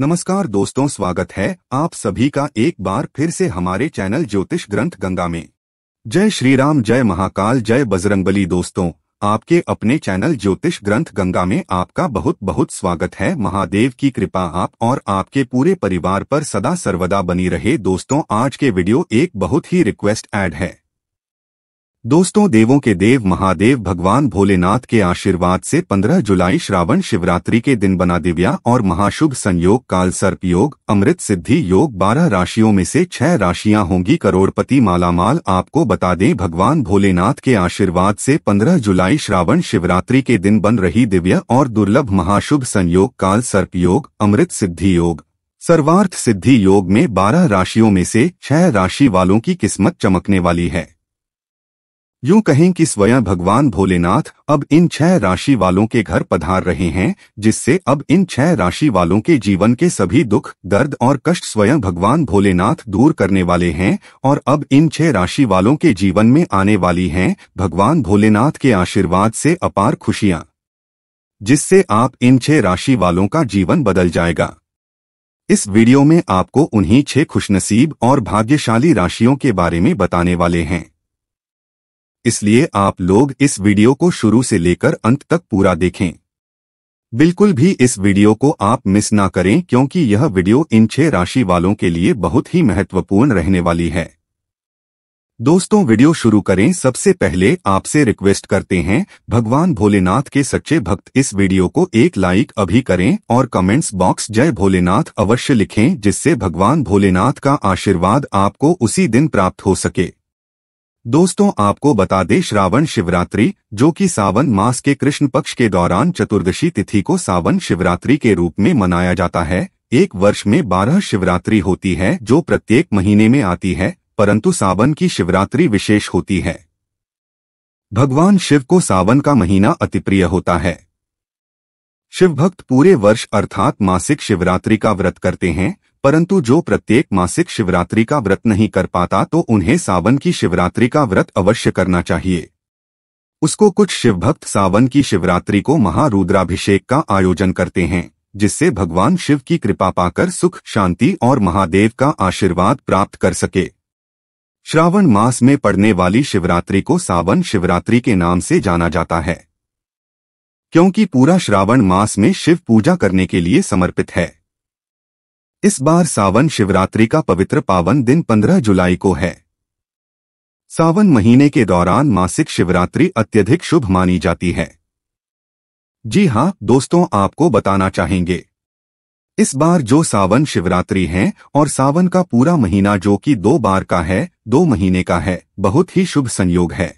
नमस्कार दोस्तों स्वागत है आप सभी का एक बार फिर से हमारे चैनल ज्योतिष ग्रंथ गंगा में जय श्री राम जय महाकाल जय बजरंगबली दोस्तों आपके अपने चैनल ज्योतिष ग्रंथ गंगा में आपका बहुत बहुत स्वागत है महादेव की कृपा आप और आपके पूरे परिवार पर सदा सर्वदा बनी रहे दोस्तों आज के वीडियो एक बहुत ही रिक्वेस्ट एड है दोस्तों देवों के देव महादेव भगवान भोलेनाथ के आशीर्वाद से 15 जुलाई श्रावण शिवरात्रि के दिन बना दिव्या और महाशुभ संयोग काल सर्प योग अमृत सिद्धि योग 12 राशियों में से छह राशियां होंगी करोड़पति मालामाल आपको बता दें भगवान भोलेनाथ के आशीर्वाद से 15 जुलाई श्रावण शिवरात्रि के दिन बन रही दिव्या और दुर्लभ महाशुभ संयोग काल सर्प योग अमृत सिद्धि योग सर्वार्थ सिद्धि योग में बारह राशियों में से छह राशि वालों की किस्मत चमकने वाली है यूं कहें कि स्वयं भगवान भोलेनाथ अब इन छह राशि वालों के घर पधार रहे हैं जिससे अब इन छह राशि वालों के जीवन के सभी दुख दर्द और कष्ट स्वयं भगवान भोलेनाथ दूर करने वाले हैं और अब इन छह राशि वालों के जीवन में आने वाली हैं भगवान भोलेनाथ के आशीर्वाद से अपार खुशियां जिससे आप इन छह राशि वालों का जीवन बदल जाएगा इस वीडियो में आपको उन्हीं छह खुशनसीब और भाग्यशाली राशियों के बारे में बताने वाले हैं इसलिए आप लोग इस वीडियो को शुरू से लेकर अंत तक पूरा देखें बिल्कुल भी इस वीडियो को आप मिस ना करें क्योंकि यह वीडियो इन छह राशि वालों के लिए बहुत ही महत्वपूर्ण रहने वाली है दोस्तों वीडियो शुरू करें सबसे पहले आपसे रिक्वेस्ट करते हैं भगवान भोलेनाथ के सच्चे भक्त इस वीडियो को एक लाइक अभी करें और कमेंट्स बॉक्स जय भोलेनाथ अवश्य लिखें जिससे भगवान भोलेनाथ का आशीर्वाद आपको उसी दिन प्राप्त हो सके दोस्तों आपको बता दें श्रावण शिवरात्रि जो कि सावन मास के कृष्ण पक्ष के दौरान चतुर्दशी तिथि को सावन शिवरात्रि के रूप में मनाया जाता है एक वर्ष में बारह शिवरात्रि होती है जो प्रत्येक महीने में आती है परंतु सावन की शिवरात्रि विशेष होती है भगवान शिव को सावन का महीना अति प्रिय होता है शिव भक्त पूरे वर्ष अर्थात मासिक शिवरात्रि का व्रत करते हैं परंतु जो प्रत्येक मासिक शिवरात्रि का व्रत नहीं कर पाता तो उन्हें सावन की शिवरात्रि का व्रत अवश्य करना चाहिए उसको कुछ शिवभक्त सावन की शिवरात्रि को महारुद्राभिषेक का आयोजन करते हैं जिससे भगवान शिव की कृपा पाकर सुख शांति और महादेव का आशीर्वाद प्राप्त कर सके श्रावण मास में पड़ने वाली शिवरात्रि को सावन शिवरात्रि के नाम से जाना जाता है क्योंकि पूरा श्रावण मास में शिव पूजा करने के लिए समर्पित है इस बार सावन शिवरात्रि का पवित्र पावन दिन 15 जुलाई को है सावन महीने के दौरान मासिक शिवरात्रि अत्यधिक शुभ मानी जाती है जी हां दोस्तों आपको बताना चाहेंगे इस बार जो सावन शिवरात्रि है और सावन का पूरा महीना जो कि दो बार का है दो महीने का है बहुत ही शुभ संयोग है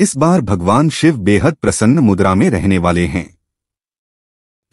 इस बार भगवान शिव बेहद प्रसन्न मुद्रा में रहने वाले हैं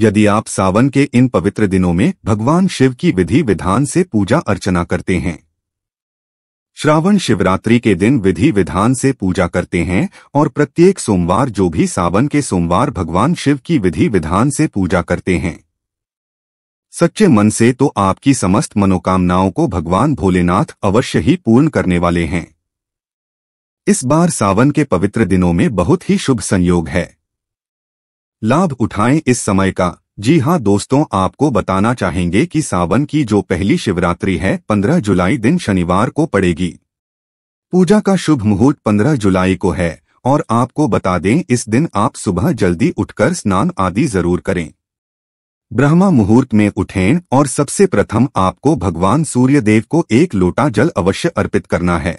यदि आप सावन के इन पवित्र दिनों में भगवान शिव की विधि विधान से पूजा अर्चना करते हैं श्रावण शिवरात्रि के दिन विधि विधान से पूजा करते हैं और प्रत्येक सोमवार जो भी सावन के सोमवार भगवान शिव की विधि विधान से पूजा करते हैं सच्चे मन से तो आपकी समस्त मनोकामनाओं को भगवान भोलेनाथ अवश्य ही पूर्ण करने वाले हैं इस बार सावन के पवित्र दिनों में बहुत ही शुभ संयोग है लाभ उठाएं इस समय का जी हाँ दोस्तों आपको बताना चाहेंगे कि सावन की जो पहली शिवरात्रि है 15 जुलाई दिन शनिवार को पड़ेगी पूजा का शुभ मुहूर्त 15 जुलाई को है और आपको बता दें इस दिन आप सुबह जल्दी उठकर स्नान आदि जरूर करें ब्रह्मा मुहूर्त में उठें और सबसे प्रथम आपको भगवान सूर्य देव को एक लोटा जल अवश्य अर्पित करना है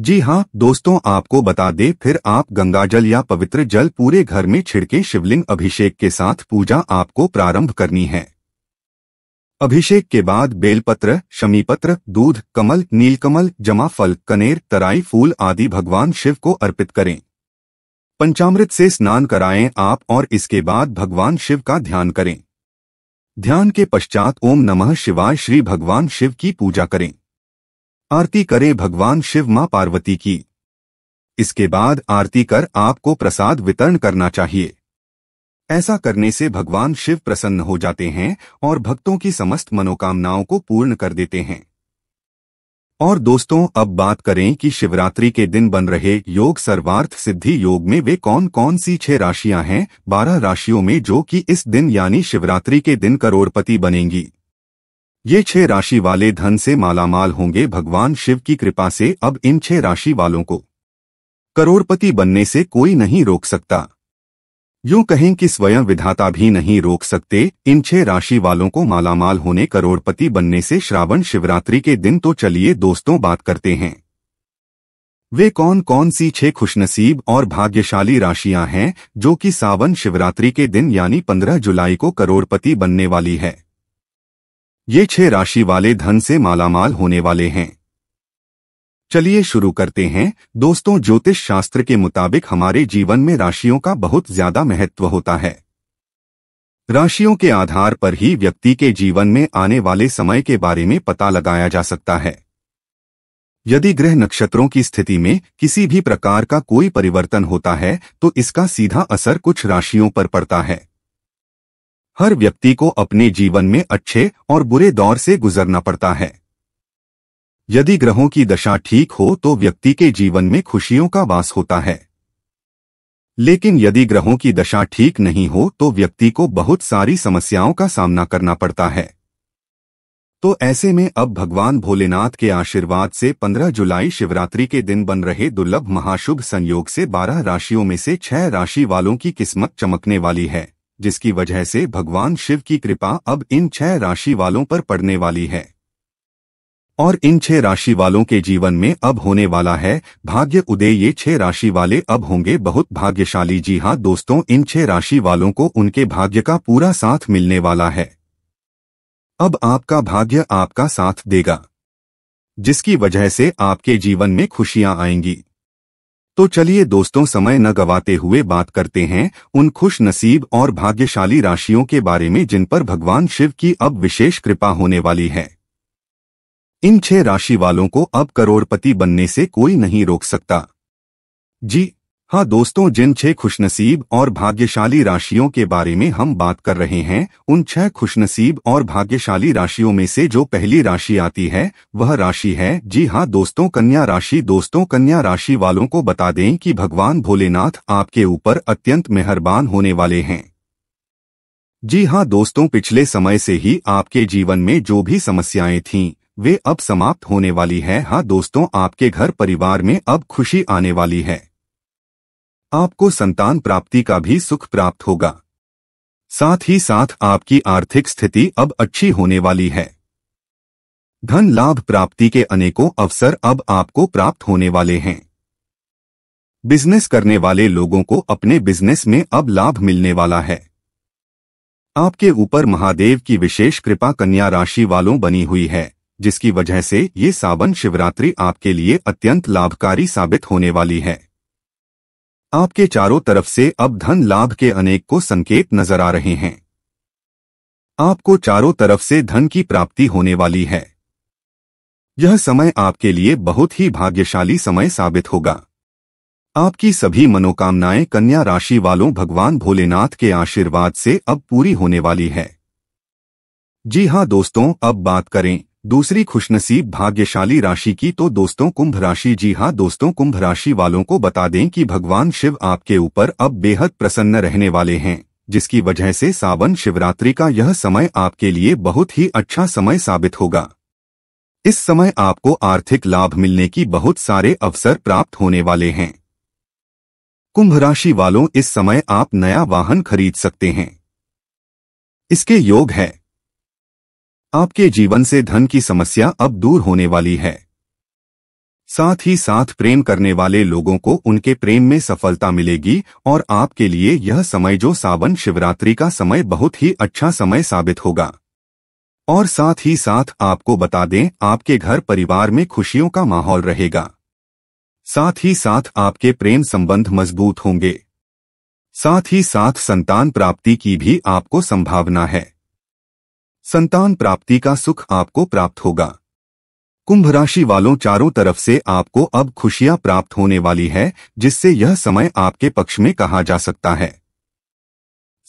जी हाँ दोस्तों आपको बता दे फिर आप गंगा जल या पवित्र जल पूरे घर में छिड़के शिवलिंग अभिषेक के साथ पूजा आपको प्रारंभ करनी है अभिषेक के बाद बेलपत्र शमीपत्र दूध कमल नीलकमल जमा फल कनेर तराई फूल आदि भगवान शिव को अर्पित करें पंचामृत से स्नान कराएं आप और इसके बाद भगवान शिव का ध्यान करें ध्यान के पश्चात ओम नमः शिवाय श्री भगवान शिव की पूजा करें आरती करें भगवान शिव माँ पार्वती की इसके बाद आरती कर आपको प्रसाद वितरण करना चाहिए ऐसा करने से भगवान शिव प्रसन्न हो जाते हैं और भक्तों की समस्त मनोकामनाओं को पूर्ण कर देते हैं और दोस्तों अब बात करें कि शिवरात्रि के दिन बन रहे योग सर्वार्थ सिद्धि योग में वे कौन कौन सी छह राशियां हैं बारह राशियों में जो कि इस दिन यानी शिवरात्रि के दिन करोड़पति बनेंगी ये छह राशि वाले धन से मालामाल होंगे भगवान शिव की कृपा से अब इन छह राशि वालों को करोड़पति बनने से कोई नहीं रोक सकता यूं कहें कि स्वयं विधाता भी नहीं रोक सकते इन छह राशि वालों को मालामाल होने करोड़पति बनने से श्रावण शिवरात्रि के दिन तो चलिए दोस्तों बात करते हैं वे कौन कौन सी छह खुशनसीब और भाग्यशाली राशियां हैं जो कि सावन शिवरात्रि के दिन यानी 15 जुलाई को करोड़पति बनने वाली है ये छह राशि वाले धन से मालामाल होने वाले हैं चलिए शुरू करते हैं दोस्तों ज्योतिष शास्त्र के मुताबिक हमारे जीवन में राशियों का बहुत ज्यादा महत्व होता है राशियों के आधार पर ही व्यक्ति के जीवन में आने वाले समय के बारे में पता लगाया जा सकता है यदि ग्रह नक्षत्रों की स्थिति में किसी भी प्रकार का कोई परिवर्तन होता है तो इसका सीधा असर कुछ राशियों पर पड़ता है हर व्यक्ति को अपने जीवन में अच्छे और बुरे दौर से गुजरना पड़ता है यदि ग्रहों की दशा ठीक हो तो व्यक्ति के जीवन में खुशियों का वास होता है लेकिन यदि ग्रहों की दशा ठीक नहीं हो तो व्यक्ति को बहुत सारी समस्याओं का सामना करना पड़ता है तो ऐसे में अब भगवान भोलेनाथ के आशीर्वाद से 15 जुलाई शिवरात्रि के दिन बन रहे दुर्लभ महाशुभ संयोग से 12 राशियों में से 6 राशि वालों की किस्मत चमकने वाली है जिसकी वजह से भगवान शिव की कृपा अब इन छह राशि वालों पर पड़ने वाली है और इन छह राशि वालों के जीवन में अब होने वाला है भाग्य उदय ये छह राशि वाले अब होंगे बहुत भाग्यशाली जी हाँ दोस्तों इन छह राशि वालों को उनके भाग्य का पूरा साथ मिलने वाला है अब आपका भाग्य आपका साथ देगा जिसकी वजह से आपके जीवन में खुशियां आएंगी तो चलिए दोस्तों समय न गवाते हुए बात करते हैं उन खुश नसीब और भाग्यशाली राशियों के बारे में जिन पर भगवान शिव की अब विशेष कृपा होने वाली है इन छह राशि वालों को अब करोड़पति बनने से कोई नहीं रोक सकता जी हाँ दोस्तों जिन छह खुशनसीब और भाग्यशाली राशियों के बारे में हम बात कर रहे हैं उन छह खुशनसीब और भाग्यशाली राशियों में से जो पहली राशि आती है वह राशि है जी हाँ दोस्तों कन्या राशि दोस्तों कन्या राशि वालों को बता दें कि भगवान भोलेनाथ आपके ऊपर अत्यंत मेहरबान होने वाले हैं जी हाँ दोस्तों पिछले समय से ही आपके जीवन में जो भी समस्याएं थीं वे अब समाप्त होने वाली है हाँ दोस्तों आपके घर परिवार में अब खुशी आने वाली है आपको संतान प्राप्ति का भी सुख प्राप्त होगा साथ ही साथ आपकी आर्थिक स्थिति अब अच्छी होने वाली है धन लाभ प्राप्ति के अनेकों अवसर अब आपको प्राप्त होने वाले हैं बिजनेस करने वाले लोगों को अपने बिजनेस में अब लाभ मिलने वाला है आपके ऊपर महादेव की विशेष कृपा कन्या राशि वालों बनी हुई है जिसकी वजह से ये सावन शिवरात्रि आपके लिए अत्यंत लाभकारी साबित होने वाली है आपके चारों तरफ से अब धन लाभ के अनेक को संकेत नजर आ रहे हैं आपको चारों तरफ से धन की प्राप्ति होने वाली है यह समय आपके लिए बहुत ही भाग्यशाली समय साबित होगा आपकी सभी मनोकामनाएं कन्या राशि वालों भगवान भोलेनाथ के आशीर्वाद से अब पूरी होने वाली है जी हां दोस्तों अब बात करें दूसरी खुशनसीब भाग्यशाली राशि की तो दोस्तों कुंभ राशि जी हाँ दोस्तों कुंभ राशि वालों को बता दें कि भगवान शिव आपके ऊपर अब बेहद प्रसन्न रहने वाले हैं जिसकी वजह से सावन शिवरात्रि का यह समय आपके लिए बहुत ही अच्छा समय साबित होगा इस समय आपको आर्थिक लाभ मिलने की बहुत सारे अवसर प्राप्त होने वाले हैं कुंभ राशि वालों इस समय आप नया वाहन खरीद सकते हैं इसके योग है आपके जीवन से धन की समस्या अब दूर होने वाली है साथ ही साथ प्रेम करने वाले लोगों को उनके प्रेम में सफलता मिलेगी और आपके लिए यह समय जो सावन शिवरात्रि का समय बहुत ही अच्छा समय साबित होगा और साथ ही साथ आपको बता दें आपके घर परिवार में खुशियों का माहौल रहेगा साथ ही साथ आपके प्रेम संबंध मजबूत होंगे साथ ही साथ संतान प्राप्ति की भी आपको संभावना है संतान प्राप्ति का सुख आपको प्राप्त होगा कुंभ राशि वालों चारों तरफ से आपको अब खुशियां प्राप्त होने वाली है जिससे यह समय आपके पक्ष में कहा जा सकता है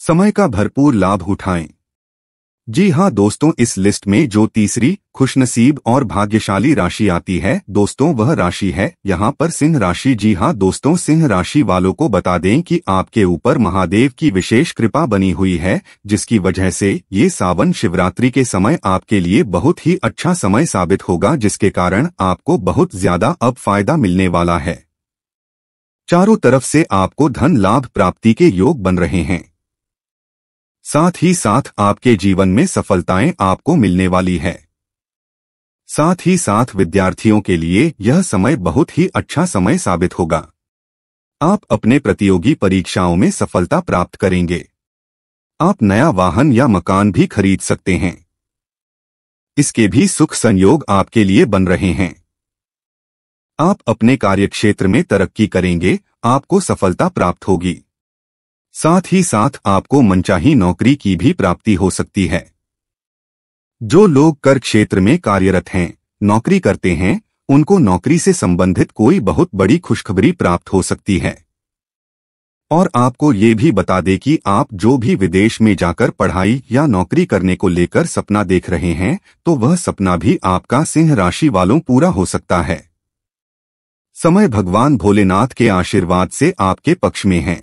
समय का भरपूर लाभ उठाएं जी हाँ दोस्तों इस लिस्ट में जो तीसरी खुशनसीब और भाग्यशाली राशि आती है दोस्तों वह राशि है यहाँ पर सिंह राशि जी हाँ दोस्तों सिंह राशि वालों को बता दें कि आपके ऊपर महादेव की विशेष कृपा बनी हुई है जिसकी वजह से ये सावन शिवरात्रि के समय आपके लिए बहुत ही अच्छा समय साबित होगा जिसके कारण आपको बहुत ज्यादा अब फायदा मिलने वाला है चारों तरफ से आपको धन लाभ प्राप्ति के योग बन रहे हैं साथ ही साथ आपके जीवन में सफलताएं आपको मिलने वाली है साथ ही साथ विद्यार्थियों के लिए यह समय बहुत ही अच्छा समय साबित होगा आप अपने प्रतियोगी परीक्षाओं में सफलता प्राप्त करेंगे आप नया वाहन या मकान भी खरीद सकते हैं इसके भी सुख संयोग आपके लिए बन रहे हैं आप अपने कार्यक्षेत्र में तरक्की करेंगे आपको सफलता प्राप्त होगी साथ ही साथ आपको मनचाही नौकरी की भी प्राप्ति हो सकती है जो लोग कर क्षेत्र में कार्यरत हैं नौकरी करते हैं उनको नौकरी से संबंधित कोई बहुत बड़ी खुशखबरी प्राप्त हो सकती है और आपको ये भी बता दें कि आप जो भी विदेश में जाकर पढ़ाई या नौकरी करने को लेकर सपना देख रहे हैं तो वह सपना भी आपका सिंह राशि वालों पूरा हो सकता है समय भगवान भोलेनाथ के आशीर्वाद से आपके पक्ष में है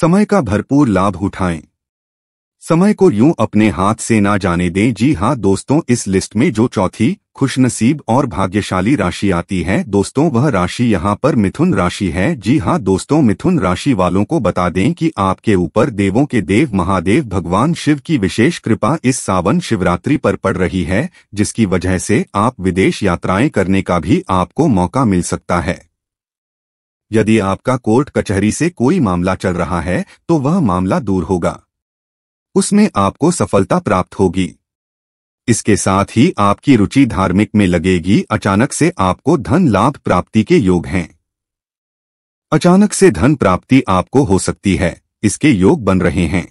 समय का भरपूर लाभ उठाएं समय को यूं अपने हाथ से ना जाने दें जी हाँ दोस्तों इस लिस्ट में जो चौथी खुशनसीब और भाग्यशाली राशि आती है दोस्तों वह राशि यहाँ पर मिथुन राशि है जी हाँ दोस्तों मिथुन राशि वालों को बता दें कि आपके ऊपर देवों के देव महादेव भगवान शिव की विशेष कृपा इस सावन शिवरात्रि पर पड़ रही है जिसकी वजह से आप विदेश यात्राएं करने का भी आपको मौका मिल सकता है यदि आपका कोर्ट कचहरी से कोई मामला चल रहा है तो वह मामला दूर होगा उसमें आपको सफलता प्राप्त होगी इसके साथ ही आपकी रुचि धार्मिक में लगेगी अचानक से आपको धन लाभ प्राप्ति के योग हैं अचानक से धन प्राप्ति आपको हो सकती है इसके योग बन रहे हैं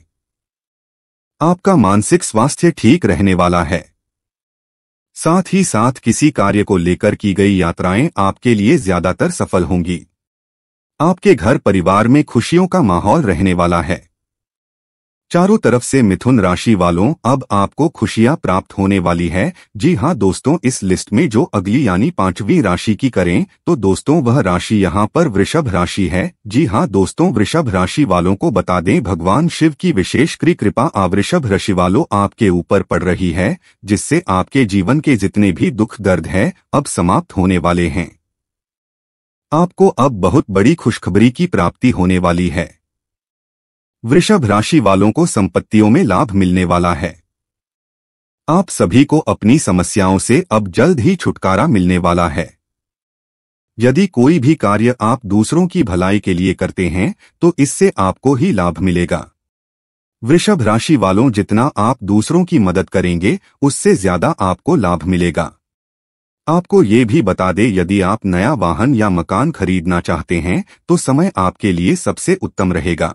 आपका मानसिक स्वास्थ्य ठीक रहने वाला है साथ ही साथ किसी कार्य को लेकर की गई यात्राएं आपके लिए ज्यादातर सफल होंगी आपके घर परिवार में खुशियों का माहौल रहने वाला है चारों तरफ से मिथुन राशि वालों अब आपको खुशियां प्राप्त होने वाली है जी हाँ दोस्तों इस लिस्ट में जो अगली यानी पांचवी राशि की करें तो दोस्तों वह राशि यहाँ पर वृषभ राशि है जी हाँ दोस्तों वृषभ राशि वालों को बता दें भगवान शिव की विशेष कृ कृपा आवृषभ राशि वालों आपके ऊपर पड़ रही है जिससे आपके जीवन के जितने भी दुख दर्द है अब समाप्त होने वाले हैं आपको अब बहुत बड़ी खुशखबरी की प्राप्ति होने वाली है वृषभ राशि वालों को संपत्तियों में लाभ मिलने वाला है आप सभी को अपनी समस्याओं से अब जल्द ही छुटकारा मिलने वाला है यदि कोई भी कार्य आप दूसरों की भलाई के लिए करते हैं तो इससे आपको ही लाभ मिलेगा वृषभ राशि वालों जितना आप दूसरों की मदद करेंगे उससे ज्यादा आपको लाभ मिलेगा आपको ये भी बता दें यदि आप नया वाहन या मकान खरीदना चाहते हैं तो समय आपके लिए सबसे उत्तम रहेगा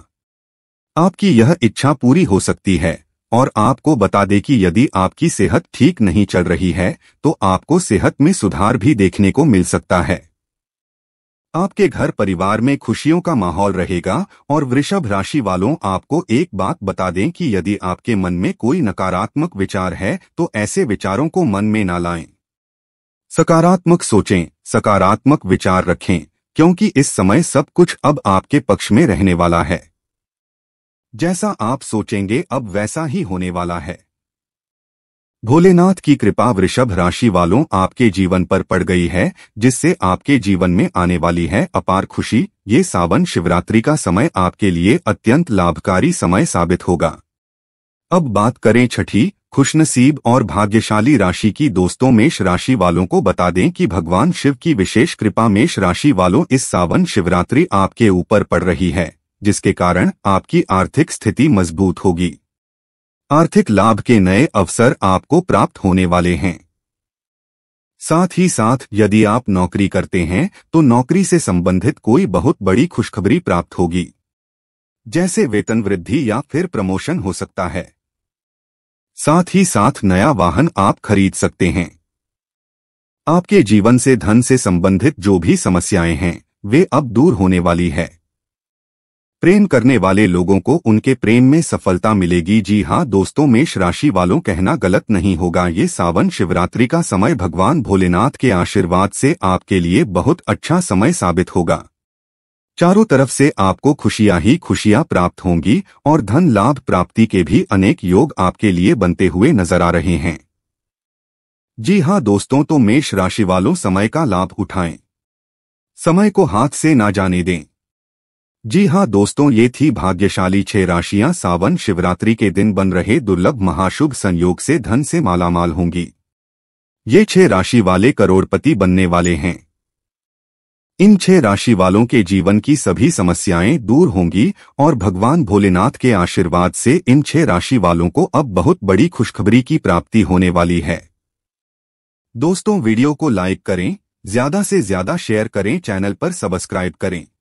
आपकी यह इच्छा पूरी हो सकती है और आपको बता दें कि यदि आपकी सेहत ठीक नहीं चल रही है तो आपको सेहत में सुधार भी देखने को मिल सकता है आपके घर परिवार में खुशियों का माहौल रहेगा और वृषभ राशि वालों आपको एक बात बता दें कि यदि आपके मन में कोई नकारात्मक विचार है तो ऐसे विचारों को मन में ना लाएं सकारात्मक सोचें सकारात्मक विचार रखें क्योंकि इस समय सब कुछ अब आपके पक्ष में रहने वाला है जैसा आप सोचेंगे अब वैसा ही होने वाला है भोलेनाथ की कृपा वृषभ राशि वालों आपके जीवन पर पड़ गई है जिससे आपके जीवन में आने वाली है अपार खुशी ये सावन शिवरात्रि का समय आपके लिए अत्यंत लाभकारी समय साबित होगा अब बात करें छठी खुशनसीब और भाग्यशाली राशि की दोस्तों मेष राशि वालों को बता दें कि भगवान शिव की विशेष कृपा मेष राशि वालों इस सावन शिवरात्रि आपके ऊपर पड़ रही है जिसके कारण आपकी आर्थिक स्थिति मजबूत होगी आर्थिक लाभ के नए अवसर आपको प्राप्त होने वाले हैं साथ ही साथ यदि आप नौकरी करते हैं तो नौकरी से संबंधित कोई बहुत बड़ी खुशखबरी प्राप्त होगी जैसे वेतन वृद्धि या फिर प्रमोशन हो सकता है साथ ही साथ नया वाहन आप खरीद सकते हैं आपके जीवन से धन से संबंधित जो भी समस्याएं हैं वे अब दूर होने वाली है प्रेम करने वाले लोगों को उनके प्रेम में सफलता मिलेगी जी हाँ दोस्तों मेष राशि वालों कहना गलत नहीं होगा ये सावन शिवरात्रि का समय भगवान भोलेनाथ के आशीर्वाद से आपके लिए बहुत अच्छा समय साबित होगा चारों तरफ से आपको खुशियां ही खुशियां प्राप्त होंगी और धन लाभ प्राप्ति के भी अनेक योग आपके लिए बनते हुए नजर आ रहे हैं जी हाँ दोस्तों तो मेष राशि वालों समय का लाभ उठाएं समय को हाथ से ना जाने दें जी हाँ दोस्तों ये थी भाग्यशाली छह राशियां सावन शिवरात्रि के दिन बन रहे दुर्लभ महाशुभ संयोग से धन से मालामाल होंगी ये छह राशि वाले करोड़पति बनने वाले हैं इन छह राशि वालों के जीवन की सभी समस्याएं दूर होंगी और भगवान भोलेनाथ के आशीर्वाद से इन छह राशि वालों को अब बहुत बड़ी खुशखबरी की प्राप्ति होने वाली है दोस्तों वीडियो को लाइक करें ज्यादा से ज्यादा शेयर करें चैनल पर सब्सक्राइब करें